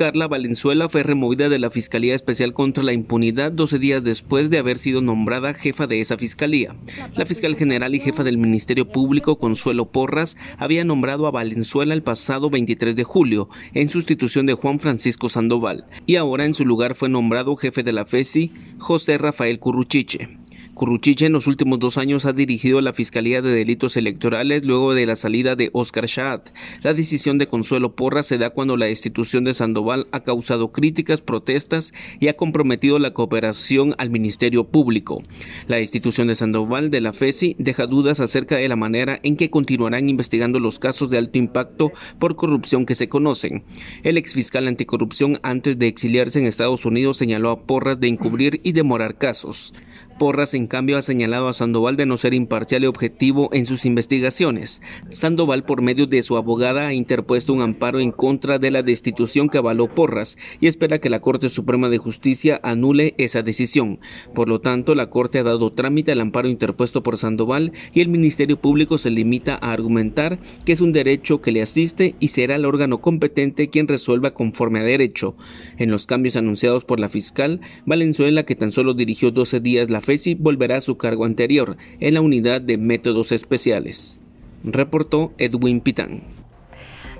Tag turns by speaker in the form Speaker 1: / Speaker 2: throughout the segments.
Speaker 1: Carla Valenzuela fue removida de la Fiscalía Especial contra la Impunidad 12 días después de haber sido nombrada jefa de esa fiscalía. La fiscal general y jefa del Ministerio Público, Consuelo Porras, había nombrado a Valenzuela el pasado 23 de julio en sustitución de Juan Francisco Sandoval y ahora en su lugar fue nombrado jefe de la FESI José Rafael Curruchiche. Curruchiche en los últimos dos años ha dirigido la Fiscalía de Delitos Electorales luego de la salida de Oscar Schad. La decisión de Consuelo Porras se da cuando la institución de Sandoval ha causado críticas, protestas y ha comprometido la cooperación al Ministerio Público. La institución de Sandoval de la FESI deja dudas acerca de la manera en que continuarán investigando los casos de alto impacto por corrupción que se conocen. El exfiscal anticorrupción antes de exiliarse en Estados Unidos señaló a Porras de encubrir y demorar casos. Porras, en cambio, ha señalado a Sandoval de no ser imparcial y objetivo en sus investigaciones. Sandoval, por medio de su abogada, ha interpuesto un amparo en contra de la destitución que avaló Porras y espera que la Corte Suprema de Justicia anule esa decisión. Por lo tanto, la Corte ha dado trámite al amparo interpuesto por Sandoval y el Ministerio Público se limita a argumentar que es un derecho que le asiste y será el órgano competente quien resuelva conforme a derecho. En los cambios anunciados por la fiscal, Valenzuela, que tan solo dirigió 12 días la Feci volverá a su cargo anterior en la unidad de métodos especiales. Reportó Edwin Pitán.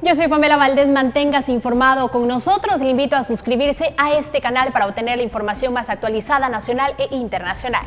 Speaker 2: Yo soy Pamela Valdés, manténgase informado con nosotros. Le invito a suscribirse a este canal para obtener la información más actualizada nacional e internacional.